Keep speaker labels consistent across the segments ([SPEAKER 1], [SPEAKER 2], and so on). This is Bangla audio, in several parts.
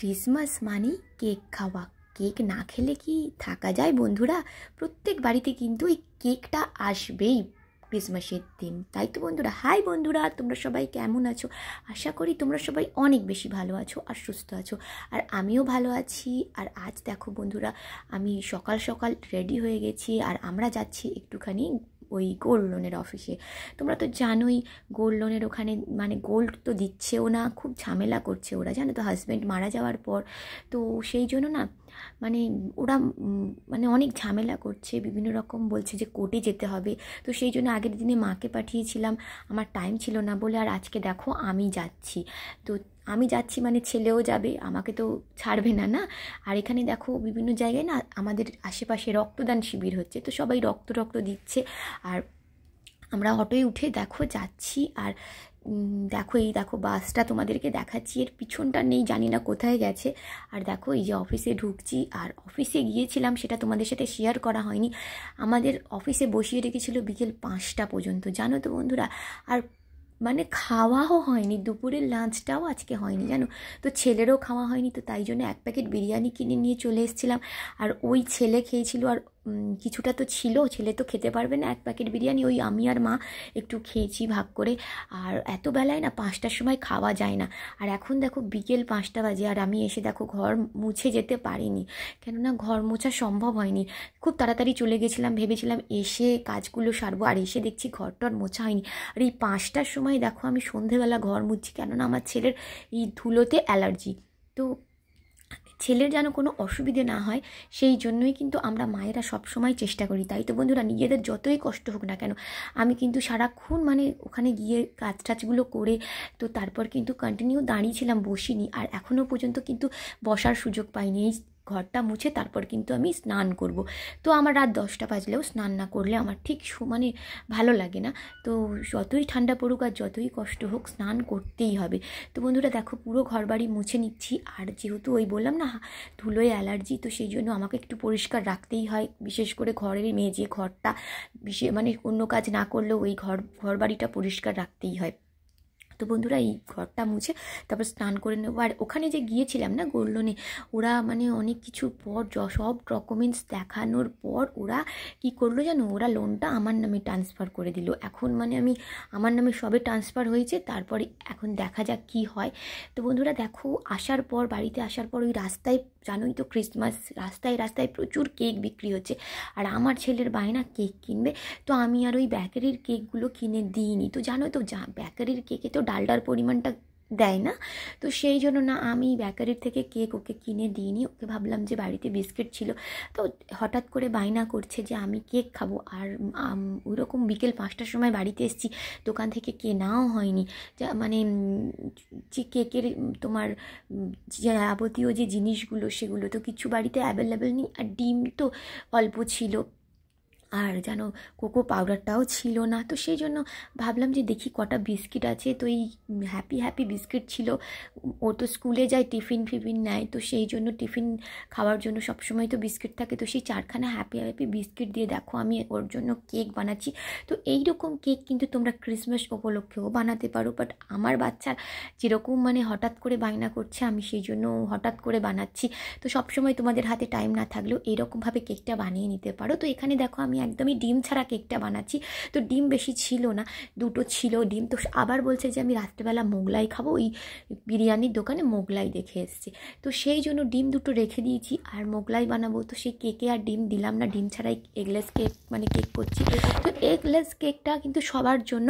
[SPEAKER 1] ক্রিসমাস মানেই কেক খাওয়া কেক না খেলে কি থাকা যায় বন্ধুরা প্রত্যেক বাড়িতে কিন্তু এই কেকটা আসবেই ক্রিসমাসের দিন তাই তো বন্ধুরা হাই বন্ধুরা তোমরা সবাই কেমন আছো আশা করি তোমরা সবাই অনেক বেশি ভালো আছো আর সুস্থ আছো আর আমিও ভালো আছি আর আজ দেখো বন্ধুরা আমি সকাল সকাল রেডি হয়ে গেছি আর আমরা যাচ্ছি একটুখানি ওই গোল্ড লোনের অফিসে তোমরা তো জানোই গোল্ড লোনের ওখানে মানে গোল্ড তো দিচ্ছেও না খুব ঝামেলা করছে ওরা জানো তো হাজব্যান্ড মারা যাওয়ার পর তো সেই জন্য না মানে ওরা মানে অনেক ঝামেলা করছে বিভিন্ন রকম বলছে যে কোর্টে যেতে হবে তো সেই জন্য আগের দিনে মাকে পাঠিয়েছিলাম আমার টাইম ছিল না বলে আর আজকে দেখো আমি যাচ্ছি তো আমি যাচ্ছি মানে ছেলেও যাবে আমাকে তো ছাড়বে না না আর এখানে দেখো বিভিন্ন জায়গায় না আমাদের আশেপাশে রক্তদান শিবির হচ্ছে তো সবাই রক্ত রক্ত দিচ্ছে আর আমরা অটোয় উঠে দেখো যাচ্ছি আর দেখো এই দেখো বাসটা তোমাদেরকে দেখাচ্ছি এর পিছনটা নেই জানি না কোথায় গেছে আর দেখো এই যে অফিসে ঢুকছি আর অফিসে গিয়েছিলাম সেটা তোমাদের সাথে শেয়ার করা হয়নি আমাদের অফিসে বসিয়ে রেখেছিল বিকেল পাঁচটা পর্যন্ত জানো তো বন্ধুরা আর মানে খাওয়াও হয়নি দুপুরের লাঞ্চটাও আজকে হয়নি জানো তো ছেলেরও খাওয়া হয়নি তো তাই জন্য এক প্যাকেট বিরিয়ানি কিনে নিয়ে চলে এসেছিলাম আর ওই ছেলে খেয়েছিল আর কিছুটা তো ছিল ছেলে তো খেতে পারবে না এক প্যাকেট বিরিয়ানি ওই আমি আর মা একটু খেয়েছি ভাগ করে আর এত বেলায় না পাঁচটার সময় খাওয়া যায় না আর এখন দেখো বিকেল পাঁচটা বাজে আর আমি এসে দেখো ঘর মুছে যেতে পারিনি কেননা ঘর মোছা সম্ভব হয়নি খুব তাড়াতাড়ি চলে গেছিলাম ভেবেছিলাম এসে কাজগুলো সারবো আর এসে দেখছি ঘরটর মোছা হয়নি আর এই পাঁচটার সময় দেখো আমি সন্ধেবেলা ঘর মুছছি কেননা আমার ছেলের এই ধুলোতে অ্যালার্জি তো ছেলের যেন কোনো অসুবিধে না হয় সেই জন্যই কিন্তু আমরা মায়েরা সবসময় চেষ্টা করি তাই তো বন্ধুরা নিজেদের যতই কষ্ট হোক না কেন আমি কিন্তু সারাক্ষণ মানে ওখানে গিয়ে কাজ টাজগুলো করে তো তারপর কিন্তু কন্টিনিউ দাঁড়িয়েছিলাম বসিনি আর এখনও পর্যন্ত কিন্তু বসার সুযোগ পাইনি এই ঘরটা মুছে তারপর কিন্তু আমি স্নান করব তো আমার রাত দশটা বাজলেও স্নান না করলে আমার ঠিক মানে ভালো লাগে না তো যতই ঠান্ডা পড়ুক আর যতই কষ্ট হোক স্নান করতেই হবে তো বন্ধুরা দেখো পুরো ঘর বাড়ি মুছে নিচ্ছি আর যেহেতু ওই বললাম না ধুলোয় অ্যালার্জি তো সেই জন্য আমাকে একটু পরিষ্কার রাখতেই হয় বিশেষ করে ঘরের মেঝে ঘরটা বিশেষ মানে অন্য কাজ না করলেও ওই ঘর ঘর বাড়িটা পরিষ্কার রাখতেই হয় তো বন্ধুরা এই ঘরটা মুছে তারপর স্নান করে নেব আর ওখানে যে গিয়েছিলাম না গোল্ডনে ওরা মানে অনেক কিছু পর সব ডকুমেন্টস দেখানোর পর ওরা কি করলো জানো ওরা লোনটা আমার নামে ট্রান্সফার করে দিল এখন মানে আমি আমার নামে সবে ট্রান্সফার হয়েছে তারপরে এখন দেখা যাক কি হয় তো বন্ধুরা দেখো আসার পর বাড়িতে আসার পর ওই রাস্তায় জানোই তো ক্রিসমাস রাস্তায় রাস্তায় প্রচুর কেক বিক্রি হচ্ছে আর আমার ছেলের বায়না কেক কিনবে তো আমি আর ওই বেকারির কেকগুলো কিনে দিইনি তো জানো তো যা বেকারির কেকে তো ডালডার পরিমাণটা দেয় না তো সেই জন্য না আমি বেকারির থেকে কেক ওকে কিনে দিইনি ওকে ভাবলাম যে বাড়িতে বিস্কিট ছিল তো হঠাৎ করে বায়না করছে যে আমি কেক খাবো আর ওরকম বিকেল পাঁচটার সময় বাড়িতে এসেছি দোকান থেকে কেনাও হয়নি যা মানে যে কেকের তোমার যাবতীয় যে জিনিসগুলো সেগুলো তো কিছু বাড়িতে অ্যাভেলেবেল নেই আর ডিম তো অল্প ছিল আর জানো কোকো পাউডারটাও ছিল না তো সেই জন্য ভাবলাম যে দেখি কটা বিস্কিট আছে তো এই হ্যাপি হ্যাপি বিস্কিট ছিল ও তো স্কুলে যায় টিফিন ফিফিন নেয় তো সেই জন্য টিফিন খাওয়ার জন্য সবসময় তো বিস্কিট থাকে তো সেই চারখানা হ্যাপি হ্যাপি বিস্কিট দিয়ে দেখো আমি ওর জন্য কেক বানাচ্ছি তো এই রকম কেক কিন্তু তোমরা ক্রিসমাস উপলক্ষেও বানাতে পারো বাট আমার বাচ্চার যেরকম মানে হঠাৎ করে বায়না করছে আমি সেই জন্য হঠাৎ করে বানাচ্ছি তো সবসময় তোমাদের হাতে টাইম না থাকলেও এইরকমভাবে কেকটা বানিয়ে নিতে পারো তো এখানে দেখো আমি একদমই ডিম ছাড়া কেকটা বানাচ্ছি তো ডিম বেশি ছিল না দুটো ছিল ডিম তো আবার বলছে যে আমি রাত্রেবেলা মোগলাই খাবো ওই বিরিয়ানির দোকানে মোগলাই দেখে এসছি তো সেই জন্য ডিম দুটো রেখে দিয়েছি আর মোগলাই বানাবো তো সেই কেকে আর ডিম দিলাম না ডিম ছাড়াই এগলেস কেক মানে কেক করছি তো এগলেস কেকটা কিন্তু সবার জন্য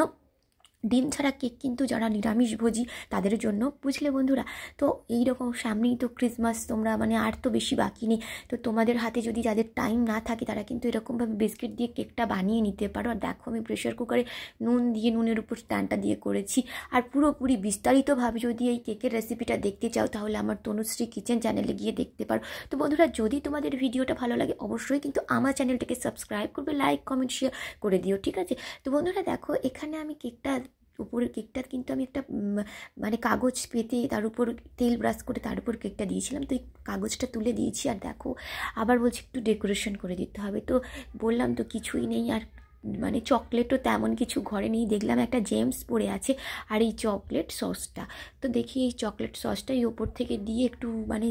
[SPEAKER 1] ডিম ছাড়া কেক কিন্তু যারা নিরামিষভোজী তাদের জন্য বুঝলে বন্ধুরা তো এই রকম সামনেই তো ক্রিসমাস তোমরা মানে আর তো বেশি বাকি নেই তো তোমাদের হাতে যদি যাদের টাইম না থাকে তারা কিন্তু এরকমভাবে বিস্কিট দিয়ে কেকটা বানিয়ে নিতে পারো আর দেখো আমি প্রেশার কুকারে নুন দিয়ে নুনের উপর স্ট্যান্ডটা দিয়ে করেছি আর পুরোপুরি বিস্তারিতভাবে যদি এই কেকের রেসিপিটা দেখতে চাও তাহলে আমার তনুশ্রী কিচেন চ্যানেলে গিয়ে দেখতে পারো তো বন্ধুরা যদি তোমাদের ভিডিওটা ভালো লাগে অবশ্যই কিন্তু আমার চ্যানেলটাকে সাবস্ক্রাইব করবে লাইক কমেন্ট শেয়ার করে দিও ঠিক আছে তো বন্ধুরা দেখো এখানে আমি কেকটা উপরের কেকটার কিন্তু আমি একটা মানে কাগজ পেতে তার উপর তেল ব্রাশ করে তার উপর কেকটা দিয়েছিলাম তো এই কাগজটা তুলে দিয়েছি আর দেখো আবার বলছি একটু ডেকোরেশন করে দিতে হবে তো বললাম তো কিছুই নেই আর মানে চকলেটও তেমন কিছু ঘরে নেই দেখলাম একটা জেমস পড়ে আছে আর এই চকলেট সসটা তো দেখি এই চকলেট সসটা এই ওপর থেকে দিয়ে একটু মানে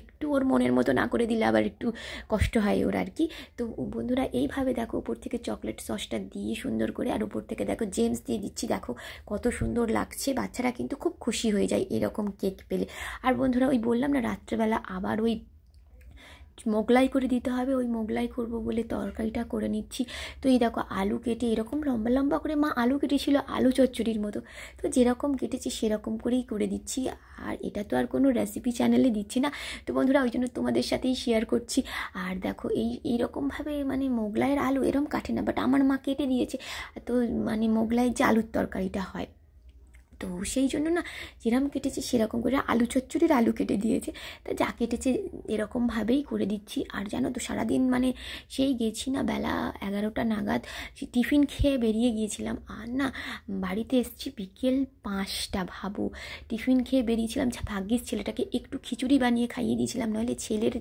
[SPEAKER 1] একটু ওর মনের মতো না করে দিলে আবার একটু কষ্ট হয় ওর আর কি তো বন্ধুরা এইভাবে দেখো ওপর থেকে চকলেট সসটা দিয়ে সুন্দর করে আর ওপর থেকে দেখো জেমস দিয়ে দিচ্ছি দেখো কত সুন্দর লাগছে বাচ্চারা কিন্তু খুব খুশি হয়ে যায় এরকম কেক পেলে আর বন্ধুরা ওই বললাম না রাত্রেবেলা আবার ওই মোগলাই করে দিতে হবে ওই মোগলাই করব বলে তরকারিটা করে নিচ্ছি তো এই দেখো আলু কেটে এরকম লম্বা লম্বা করে মা আলু কেটেছিল আলু চচ্চড়ির মতো তো যেরকম কেটেছি সেরকম করেই করে দিচ্ছি আর এটা তো আর কোনো রেসিপি চ্যানেলে দিচ্ছি না তো বন্ধুরা ওই জন্য তোমাদের সাথেই শেয়ার করছি আর দেখো এই এইরকমভাবে মানে মোগলাইয়ের আলু এরম কাটে না বাট আমার মা কেটে দিয়েছে তো মানে মোগলাইয়ের যে আলুর তরকারিটা হয় তো সেই জন্য না যেরকম কেটেছে সেরকম করে আলু চচ্চড়ির আলু কেটে দিয়েছে তা যা কেটেছে এরকমভাবেই করে দিচ্ছি আর জানো তো সারাদিন মানে সেই গেছি না বেলা এগারোটা নাগাদ টিফিন খেয়ে বেরিয়ে গিয়েছিলাম আর না বাড়িতে এসছি বিকেল পাঁচটা ভাবো টিফিন খেয়ে বেরিয়েছিলাম ভাগ্যিস ছেলেটাকে একটু খিচুড়ি বানিয়ে খাইয়ে দিয়েছিলাম নইলে ছেলের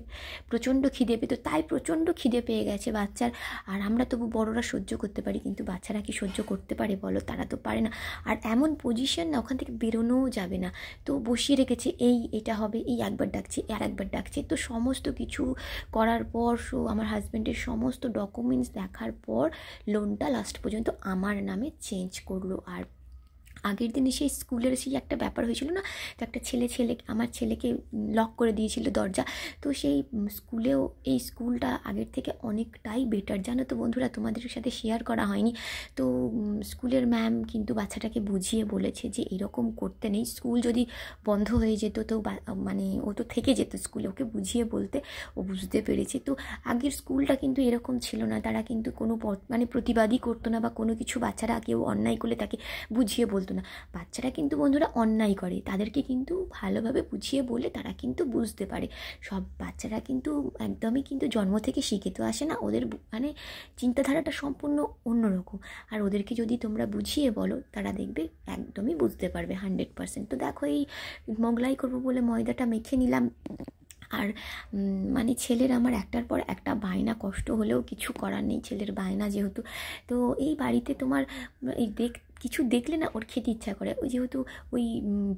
[SPEAKER 1] প্রচণ্ড খিদে পেতো তাই প্রচণ্ড খিদে পেয়ে গেছে বাচ্চার আর আমরা তবু বড়রা সহ্য করতে পারি কিন্তু বাচ্চারা কি সহ্য করতে পারে বলো তারা তো পারে না আর এমন পজিশন না ওখান থেকে বেরোনোও যাবে না তো বসিয়ে রেখেছে এই এটা হবে এই একবার ডাকছে আর একবার ডাকছে তো সমস্ত কিছু করার পর সো আমার হাজব্যান্ডের সমস্ত ডকুমেন্টস দেখার পর লোনটা লাস্ট পর্যন্ত আমার নামে চেঞ্জ করলো আর আগের দিনে সেই স্কুলের সেই একটা ব্যাপার হয়েছিল না তো একটা ছেলে ছেলে আমার ছেলেকে লক করে দিয়েছিল দরজা তো সেই স্কুলেও এই স্কুলটা আগের থেকে অনেকটাই বেটার জানো তো বন্ধুরা তোমাদের সাথে শেয়ার করা হয়নি তো স্কুলের ম্যাম কিন্তু বাচ্চাটাকে বুঝিয়ে বলেছে যে এরকম করতে নেই স্কুল যদি বন্ধ হয়ে যেত তো মানে ও তো থেকে যেত স্কুলে ওকে বুঝিয়ে বলতে ও বুঝতে পেরেছে তো আগের স্কুলটা কিন্তু এরকম ছিল না তারা কিন্তু কোনো মানে প্রতিবাদই করতো না বা কোনো কিছু বাচ্চারা কেউ অন্যায় করলে তাকে বুঝিয়ে বলতো হতো না বাচ্চারা কিন্তু বন্ধুরা অন্যায় করে তাদেরকে কিন্তু ভালোভাবে বুঝিয়ে বললে তারা কিন্তু বুঝতে পারে সব বাচ্চারা কিন্তু একদমই কিন্তু জন্ম থেকে শিখে তো আসে না ওদের মানে চিন্তাধারাটা সম্পূর্ণ অন্যরকম আর ওদেরকে যদি তোমরা বুঝিয়ে বলো তারা দেখবে একদমই বুঝতে পারবে হান্ড্রেড পারসেন্ট তো দেখো এই মোগলাই করবো বলে ময়দাটা মেখে নিলাম আর মানে ছেলের আমার একটার পর একটা বায়না কষ্ট হলেও কিছু করার নেই ছেলের বায়না যেহেতু তো এই বাড়িতে তোমার এই দেখ কিছু দেখলে না ওর খেতে ইচ্ছা করে ওই যেহেতু ওই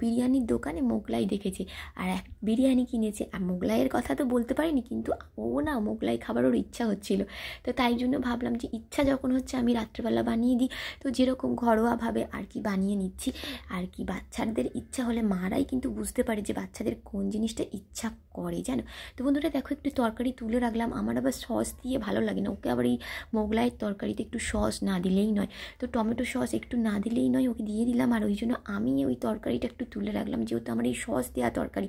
[SPEAKER 1] বিরিয়ানির দোকানে মোগলাই দেখেছে আর এক বিরিয়ানি কিনেছে আর মোগলাইয়ের কথা তো বলতে পারিনি কিন্তু ও না মোগলাই খাবার ওর ইচ্ছা হচ্ছিল তো তাই জন্য ভাবলাম যে ইচ্ছা যখন হচ্ছে আমি রাত্রেবেলা বানিয়ে দিই তো যেরকম ঘরোয়াভাবে আর কি বানিয়ে নিচ্ছি আর কি বাচ্চাদের ইচ্ছা হলে মারাই কিন্তু বুঝতে পারে যে বাচ্চাদের কোন জিনিসটা ইচ্ছা করে জানো তো বন্ধুরা দেখো একটু তরকারি তুলে রাখলাম আমার আবার সস দিয়ে ভালো লাগে না ওকে আবার এই মোগলাইয়ের তরকারিতে একটু সস না দিলেই নয় তো টমেটো সস একটু না না দিলেই নয় ওকে দিয়ে দিলাম আর ওই জন্য আমি ওই তরকারিটা একটু তুলে রাখলাম যেহেতু আমার এই সস দেওয়া তরকারি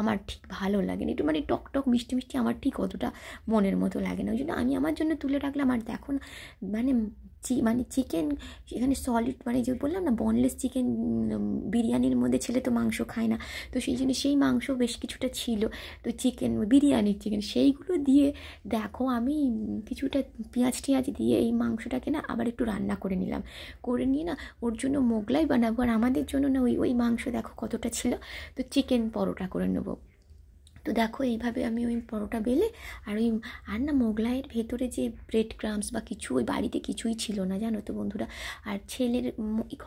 [SPEAKER 1] আমার ঠিক ভালো লাগে না একটু মানে টক টক মিষ্টি মিষ্টি আমার ঠিক অতটা মনের মতো লাগে না ওই জন্য আমি আমার জন্য তুলে রাখলাম আর দেখো মানে চি মানে চিকেন এখানে সলিড মানে যে বললাম না বনলেস চিকেন বিরিয়ানির মধ্যে ছেলে তো মাংস খায় না তো সেই জন্য সেই মাংস বেশ কিছুটা ছিল তো চিকেন বিরিয়ানির চিকেন সেইগুলো দিয়ে দেখো আমি কিছুটা পেঁয়াজ টিয়াজ দিয়ে এই মাংসটাকে না আবার একটু রান্না করে নিলাম করে নিয়ে না ওর জন্য মোগলাই বানাবো আর আমাদের জন্য না ওই ওই মাংস দেখো কতটা ছিল তো চিকেন পরোটা করে নেবো তো দেখো এইভাবে আমি ওই পরোটা বেলে আর ওই আর না মোগলাইয়ের ভেতরে যে ব্রেড ক্রামস বা কিছু ওই বাড়িতে কিছুই ছিল না জানো তো বন্ধুরা আর ছেলের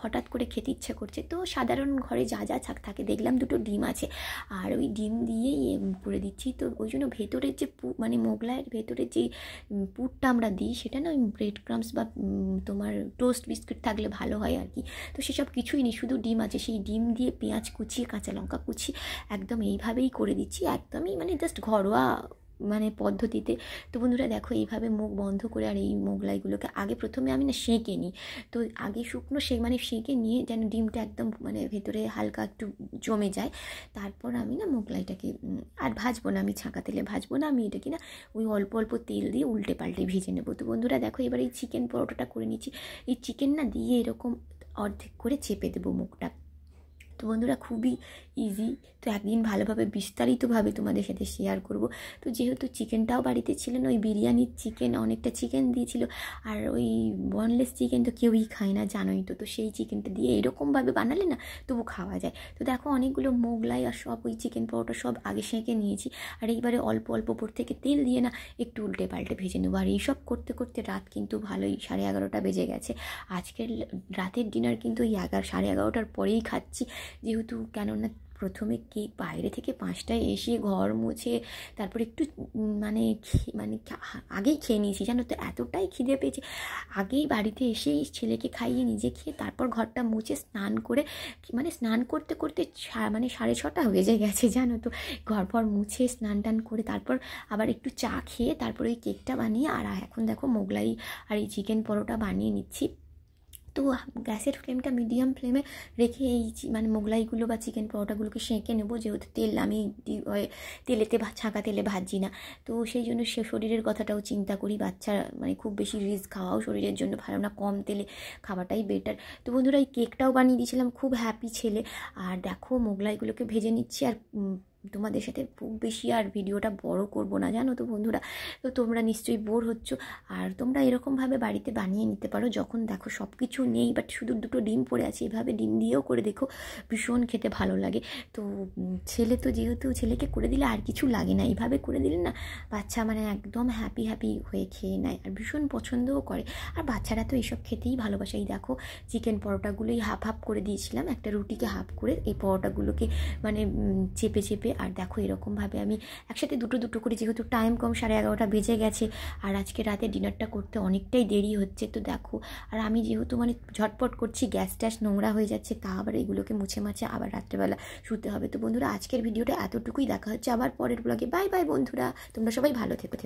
[SPEAKER 1] হঠাৎ করে খেতে ইচ্ছা করছে তো সাধারণ ঘরে যা যা থাক থাকে দেখলাম দুটো ডিম আছে আর ওই ডিম দিয়েই করে দিচ্ছি তো ওই জন্য ভেতরের যে মানে মোগলাইয়ের ভেতরে যে পুরটা আমরা দিই সেটা না ওই ব্রেড ক্রামস বা তোমার টোস্ট বিস্কুট থাকলে ভালো হয় আর কি তো সেসব কিছুই নেই শুধু ডিম আছে সেই ডিম দিয়ে পেঁয়াজ কুচিয়ে কাঁচা লঙ্কা কুচি একদম এইভাবেই করে দিচ্ছি আর একদমই মানে জাস্ট ঘরোয়া মানে পদ্ধতিতে তো বন্ধুরা দেখো এইভাবে মুখ বন্ধ করে আর এই মোগলাইগুলোকে আগে প্রথমে আমি না সেঁকে নিই তো আগে শুকনো সে মানে সেঁকে নিয়ে যেন ডিমটা একদম মানে ভেতরে হালকা একটু জমে যায় তারপর আমি না মোগলাইটাকে আর ভাজবো না আমি ছাঁকা তেলে ভাজবো না আমি এটা কি না ওই অল্প অল্প তেল দিয়ে উল্টে পাল্টে ভেজে নেবো তো বন্ধুরা দেখো এবার এই চিকেন পরোটাটা করে নিচ্ছি এই চিকেন না দিয়ে এরকম অর্ধেক করে চেপে দেবো মুখটা তো বন্ধুরা খুবই ইজি তো একদিন ভালোভাবে বিস্তারিতভাবে তোমাদের সাথে শেয়ার করব তো যেহেতু চিকেনটাও বাড়িতে ছিল না ওই বিরিয়ানির চিকেন অনেকটা চিকেন দিয়েছিল আর ওই বনলেস চিকেন তো কেউই খায় না জানোই তো তো সেই চিকেনটা দিয়ে এরকমভাবে বানালে না তবু খাওয়া যায় তো দেখো অনেকগুলো মোগলাই আর সব ওই চিকেন পরোটা সব আগে সেঁকে নিয়েছি আর এইবারে অল্প অল্প উপর থেকে তেল দিয়ে না একটু উল্টে পাল্টে ভেজে নেবো আর এইসব করতে করতে রাত কিন্তু ভালোই সাড়ে এগারোটা বেজে গেছে আজকের রাতের ডিনার কিন্তু ওই এগারো সাড়ে এগারোটার পরেই খাচ্ছি যেহেতু কেননা প্রথমে কি বাইরে থেকে পাঁচটায় এসে ঘর মুছে তারপর একটু মানে মানে আগেই খেয়ে নিয়েছি জানো তো এতটাই খিদে পেয়েছি আগেই বাড়িতে এসে ছেলেকে খাইয়ে নিজে খেয়ে তারপর ঘরটা মুছে স্নান করে মানে স্নান করতে করতে মানে সাড়ে ছটা হয়ে যায় গেছে জানো তো ঘর ফর মুছে স্নান টান করে তারপর আবার একটু চা খেয়ে তারপর ওই কেকটা বানিয়ে আর এখন দেখো মোগলাই আর এই চিকেন পরোটা বানিয়ে নিচ্ছি তো গ্যাসের ফ্লেমটা মিডিয়াম ফ্লেমে রেখে এই মানে মোগলাইগুলো বা চিকেন পরোটাগুলোকে সেঁকে নেবো যেহেতু তেল আমি তেলেতে ছাঁকা তেলে ভাজি না তো সেই জন্য সে শরীরের কথাটাও চিন্তা করি বাচ্চা মানে খুব বেশি রিস খাওয়াও শরীরের জন্য ভালো না কম তেলে খাওয়াটাই বেটার তো বন্ধুরা এই কেকটাও বানিয়ে দিয়েছিলাম খুব হ্যাপি ছেলে আর দেখো মোগলাইগুলোকে ভেজে নিচ্ছি আর তোমাদের সাথে খুব বেশি আর ভিডিওটা বড় করব না জানো তো বন্ধুরা তো তোমরা নিশ্চয়ই বোর হচ্ছ আর তোমরা এরকমভাবে বাড়িতে বানিয়ে নিতে পারো যখন দেখো সব কিছু নেই বাট শুধু দুটো ডিম পড়ে আছে এভাবে ডিম দিয়েও করে দেখো ভীষণ খেতে ভালো লাগে তো ছেলে তো যেহেতু ছেলেকে করে দিলে আর কিছু লাগে না এইভাবে করে দিলে না বাচ্চা মানে একদম হ্যাপি হ্যাপি হয়ে খেয়ে নেয় আর ভীষণ পছন্দও করে আর বাচ্চারা তো এইসব খেতেই ভালোবাসে এই দেখো চিকেন পরোটাগুলোই হাফ হাফ করে দিয়েছিলাম একটা রুটিকে হাফ করে এই পরোটাগুলোকে মানে চেপে চেপে আর দেখো এরকমভাবে আমি একসাথে দুটো দুটো করে যেহেতু টাইম কম সাড়ে এগারোটা বেজে গেছে আর আজকে রাতে ডিনারটা করতে অনেকটাই দেরি হচ্ছে তো দেখো আর আমি যেহেতু মানে ঝটপট করছি গ্যাস ট্যাস নোংরা হয়ে যাচ্ছে তা আবার এগুলোকে মুছে মাছে আবার রাত্রেবেলা শুতে হবে তো বন্ধুরা আজকের ভিডিওটা এতটুকুই দেখা হচ্ছে আবার পরের ব্লগে বাই বাই বন্ধুরা তোমরা সবাই ভালো থেকো